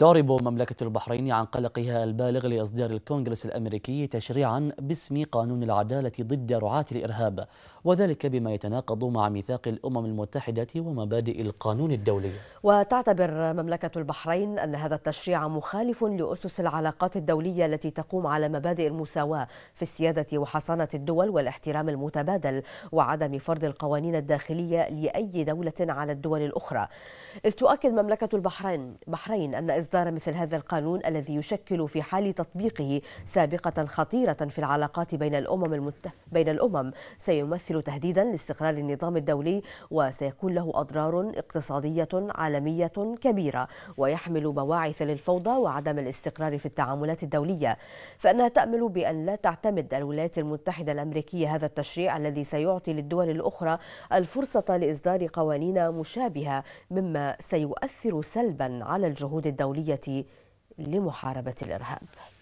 تعرب مملكة البحرين عن قلقها البالغ لإصدار الكونغرس الأمريكي تشريعا باسم قانون العدالة ضد رعاة الإرهاب وذلك بما يتناقض مع ميثاق الأمم المتحدة ومبادئ القانون الدولي وتعتبر مملكة البحرين أن هذا التشريع مخالف لأسس العلاقات الدولية التي تقوم على مبادئ المساواة في السيادة وحصانة الدول والاحترام المتبادل وعدم فرض القوانين الداخلية لأي دولة على الدول الأخرى إذ تؤكد مملكة البحرين بحرين أن إصدار مثل هذا القانون الذي يشكل في حال تطبيقه سابقة خطيرة في العلاقات بين الأمم المت... بين الأمم سيمثل تهديدا لاستقرار النظام الدولي وسيكون له أضرار اقتصادية على عالمية كبيرة ويحمل بواعث للفوضى وعدم الاستقرار في التعاملات الدولية فإنها تأمل بأن لا تعتمد الولايات المتحدة الأمريكية هذا التشريع الذي سيعطي للدول الأخرى الفرصة لإصدار قوانين مشابهة مما سيؤثر سلبا على الجهود الدولية لمحاربة الإرهاب